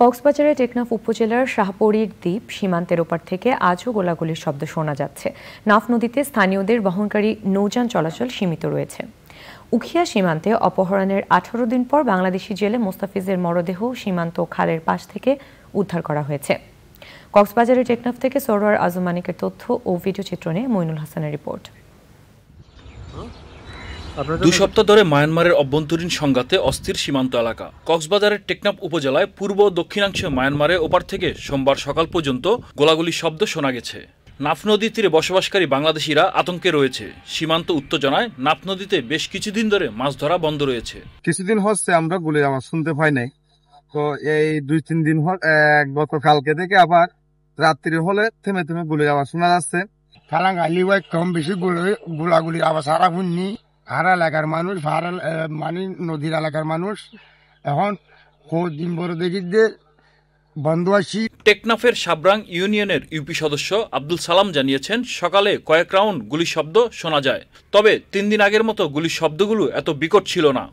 কক্সবাজারের টেকনাফ উপজেলার শাহপরীর দ্বীপ সীমান্তের ওপার থেকে আজও গোলাগুলির শব্দ শোনা যাচ্ছে নাফ নদীতে স্থানীয়দের বহনকারী নৌযান চলাচল সীমিত রয়েছে উখিয়া সীমান্তে অপহরণের আঠারো দিন পর বাংলাদেশি জেলে মোস্তাফিজের মরদেহ সীমান্ত খালের পাশ থেকে উদ্ধার করা হয়েছে কক্সবাজারের টেকনাফ থেকে সরোয়ার আজমানিকের তথ্য ও ভিডিও চিত্র নিয়ে মইনুল হাসানের রিপোর্ট দুই সপ্তাহ ধরে মায়ানমারের অভ্যন্তরীণ সংঘাতে অস্থির সীমান্ত এলাকা কক্সবাজারের টেকনাপ উপজেলায় পূর্ব দক্ষিণাংশে মায়ানমারের ওপার থেকে সোমবার সকাল পর্যন্ত গোলাগুলি শব্দ শোনা গেছে নাফ নদীর তীরে বসবাসকারী বাংলাদেশিরা আতঙ্কে রয়েছে সীমান্ত উত্তেজনায় নাফ নদীতে বেশ কিছুদিন ধরে মাছ ধরা বন্ধ রয়েছে কিছুদিন হচ্ছে আমরা গুলি আমার শুনতে পাই নাই তো এই দুই তিন দিন এক কালকে থেকে আবার রাত্রি হলে থেমে থেমে গুলি আওয়াজ শোনা যাচ্ছে কম বেশি গোলাগুলির আওয়াজ সারা শুননি হার এলাকার মানুষ হার মানে নদীর এলাকার মানুষ এখন দিন বড় দেখি আছি টেকনাফের সাবরাং ইউনিয়নের ইউপি সদস্য আব্দুল সালাম জানিয়েছেন সকালে কয়েক রাউন্ড গুলি শব্দ শোনা যায় তবে তিন দিন আগের মতো গুলির শব্দগুলো এত বিকট ছিল না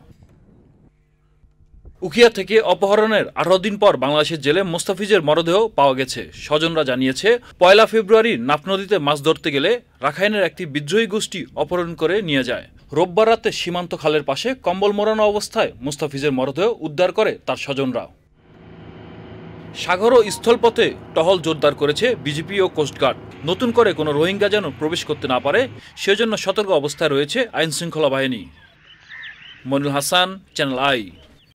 উকিয়া থেকে অপহরণের আঠারো দিন পর বাংলাদেশের জেলে মোস্তাফিজের মরদেহ পাওয়া গেছে স্বজনরা জানিয়েছে পয়লা ফেব্রুয়ারি নাফ নদীতে মাছ ধরতে গেলে রাখাইনের একটি বিদ্রোহী গোষ্ঠী অপহরণ করে নিয়ে যায় রোববার রাতে সীমান্ত খালের পাশে কম্বল মরানো অবস্থায় মুস্তাফিজের মরদেহ উদ্ধার করে তার স্বজনরা সাগর ও স্থলপথে টহল জোরদার করেছে বিজেপি ও কোস্টগার্ড নতুন করে কোনো রোহিঙ্গা যেন প্রবেশ করতে না পারে সেজন্য সতর্ক অবস্থায় রয়েছে আইনশৃঙ্খলা বাহিনী মনুল হাসান চ্যানেল আই